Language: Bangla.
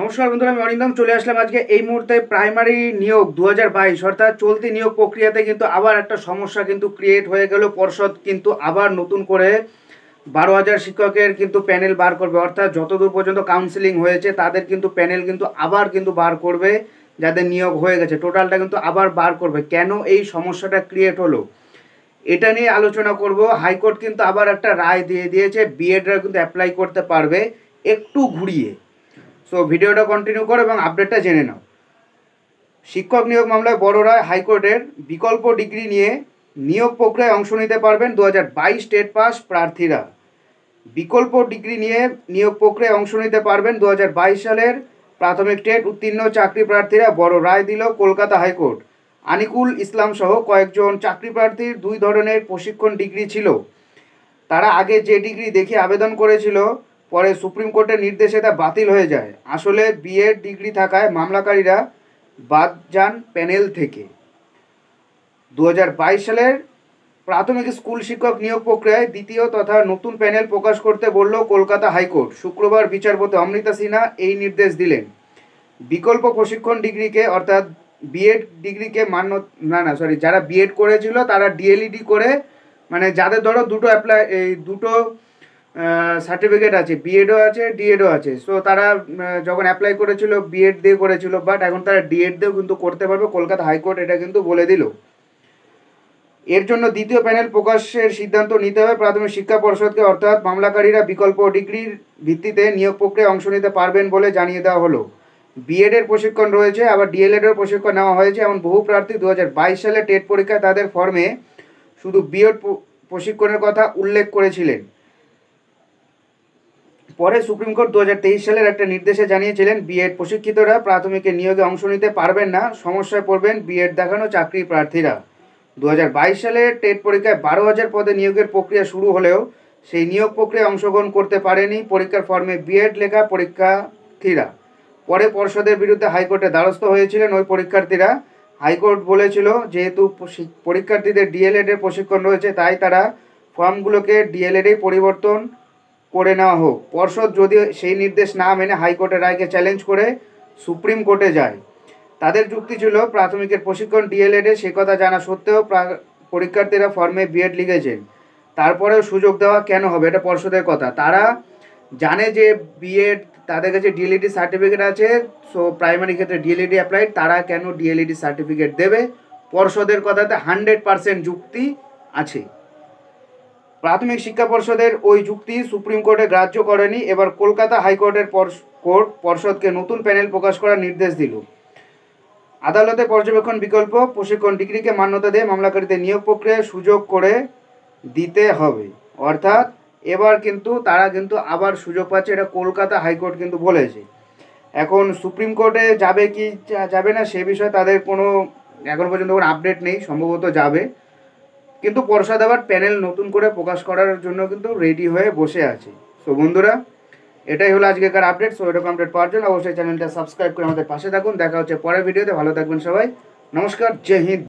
নমস্কার বন্ধুরা আমি অরিন্দম চলে আসলাম আজকে এই মুহূর্তে প্রাইমারি নিয়োগ দু হাজার বাইশ অর্থাৎ চলতি নিয়োগ প্রক্রিয়াতে কিন্তু আবার একটা সমস্যা কিন্তু ক্রিয়েট হয়ে গেল পর্ষদ কিন্তু আবার নতুন করে বারো হাজার শিক্ষকের কিন্তু প্যানেল বার করবে অর্থাৎ যতদূর পর্যন্ত কাউন্সিলিং হয়েছে তাদের কিন্তু প্যানেল কিন্তু আবার কিন্তু বার করবে যাদের নিয়োগ হয়ে গেছে টোটালটা কিন্তু আবার বার করবে কেন এই সমস্যাটা ক্রিয়েট হলো এটা নিয়ে আলোচনা করব হাইকোর্ট কিন্তু আবার একটা রায় দিয়ে দিয়েছে বিএডরা কিন্তু অ্যাপ্লাই করতে পারবে একটু ঘুরিয়ে সো ভিডিওটা কন্টিনিউ করো এবং আপডেটটা জেনে নাও শিক্ষক নিয়োগ মামলায় বড় রায় হাইকোর্টের বিকল্প ডিগ্রি নিয়ে নিয়োগ প্রক্রিয়ায় অংশ নিতে পারবেন দু হাজার বাইশ স্টেট পাস প্রার্থীরা বিকল্প ডিগ্রি নিয়ে নিয়োগ প্রক্রিয়ায় অংশ নিতে পারবেন দু হাজার বাইশ সালের প্রাথমিক টেট উত্তীর্ণ চাকরি প্রার্থীরা বড় রায় দিল কলকাতা হাইকোর্ট আনিকুল ইসলাম সহ কয়েকজন চাকরি প্রার্থীর দুই ধরনের প্রশিক্ষণ ডিগ্রি ছিল তারা আগে যে ডিগ্রি দেখে আবেদন করেছিল পরে সুপ্রিম কোর্টের নির্দেশে তা বাতিল হয়ে যায় আসলে বিএড ডিগ্রি থাকায় মামলাকারীরা বাদ যান প্যানেল থেকে দু সালের প্রাথমিক স্কুল শিক্ষক নিয়োগ প্রক্রিয়ায় দ্বিতীয় তথা নতুন প্যানেল প্রকাশ করতে বলল কলকাতা হাইকোর্ট শুক্রবার বিচারপতি অমৃতা সিনহা এই নির্দেশ দিলেন বিকল্প প্রশিক্ষণ ডিগ্রিকে অর্থাৎ বিএড ডিগ্রিকে মান্য না না সরি যারা বিএড করেছিল তারা ডিএলইডি করে মানে যাদের ধরো দুটো অ্যাপ্লাই এই দুটো সার্টিফিকেট আছে বিএডও আছে ডিএডও আছে সো তারা যখন অ্যাপ্লাই করেছিল বিএড দিয়ে করেছিল বাট এখন তারা ডিএড দিয়েও কিন্তু করতে পারবে কলকাতা হাইকোর্ট এটা কিন্তু বলে দিল এর জন্য দ্বিতীয় প্যানেল প্রকাশের সিদ্ধান্ত নিতে হবে প্রাথমিক শিক্ষা পর্ষদকে অর্থাৎ মামলাকারীরা বিকল্প ডিগ্রির ভিত্তিতে নিয়োগ প্রক্রিয়ায় অংশ নিতে পারবেন বলে জানিয়ে দেওয়া হলো বিএড এর প্রশিক্ষণ রয়েছে আবার ডিএলএড এর প্রশিক্ষণ নেওয়া হয়েছে এমন বহু প্রার্থী দু সালে টেট পরীক্ষায় তাদের ফর্মে শুধু বিএড প্রশিক্ষণের কথা উল্লেখ করেছিলেন পরে সুপ্রিম কোর্ট দু সালের একটা নির্দেশে জানিয়েছিলেন বিএড প্রশিক্ষিতরা প্রাথমিকে নিয়োগে অংশ নিতে পারবেন না সমস্যায় পড়বেন বিএড দেখানো চাকরি প্রার্থীরা দু সালে টেট পরীক্ষায় বারো হাজার পদে নিয়োগের প্রক্রিয়া শুরু হলেও সেই নিয়োগ প্রক্রিয়ায় অংশগ্রহণ করতে পারেনি পরীক্ষার ফর্মে বিএড লেখা পরীক্ষার্থীরা পরে পর্ষদের বিরুদ্ধে হাইকোর্টে দ্বারস্থ হয়েছিলেন ওই পরীক্ষার্থীরা হাইকোর্ট বলেছিল যেহেতু পরীক্ষার্থীদের ডিএলএডের প্রশিক্ষণ রয়েছে তাই তারা ফর্মগুলোকে ডিএলএডেই পরিবর্তন করে নেওয়া হোক পর্ষদ যদি সেই নির্দেশ না মেনে হাইকোর্টের রায়কে চ্যালেঞ্জ করে সুপ্রিম কোর্টে যায় তাদের যুক্তি ছিল প্রাথমিকের প্রশিক্ষণ ডিএলএডে সে কথা জানা সত্ত্বেও পরীক্ষার্থীরা ফর্মে বিএড লিখেছেন তারপরেও সুযোগ দেওয়া কেন হবে এটা পর্ষদের কথা তারা জানে যে বিএড তাদের কাছে ডিএলইডি সার্টিফিকেট e আছে সো প্রাইমারি ক্ষেত্রে ডিএলইডি অ্যাপ্লাইড e তারা কেন ডিএলইডি সার্টিফিকেট e দেবে পর্ষদের কথাতে হান্ড্রেড পারসেন্ট যুক্তি আছে প্রাথমিক শিক্ষা পর্ষদের ওই যুক্তি সুপ্রিম কোর্টে গ্রাহ্য করেনি এবার কলকাতা হাইকোর্টের কোর্ট পর্ষদকে নতুন প্যানেল প্রকাশ করার নির্দেশ দিল আদালতে পর্যবেক্ষণ বিকল্প প্রশিক্ষণ ডিগ্রিকে মান্যতা দিয়ে মামলাকারীদের নিয়োগ প্রক্রিয়ায় সুযোগ করে দিতে হবে অর্থাৎ এবার কিন্তু তারা কিন্তু আবার সুযোগ পাচ্ছে এটা কলকাতা হাইকোর্ট কিন্তু বলেছে এখন সুপ্রিম কোর্টে যাবে কি যাবে না সে বিষয়ে তাদের কোনো এখন পর্যন্ত কোনো আপডেট নেই সম্ভবত যাবে কিন্তু পর্ষদ আবার প্যানেল নতুন করে প্রকাশ করার জন্য কিন্তু রেডি হয়ে বসে আছে সো বন্ধুরা এটাই হলো আজকেকার আপডেট সো এরকম আপডেট পাওয়ার জন্য অবশ্যই চ্যানেলটা সাবস্ক্রাইব করে আমাদের পাশে থাকুন দেখা হচ্ছে পরের ভিডিওতে ভালো থাকবেন সবাই নমস্কার জয় হিন্দ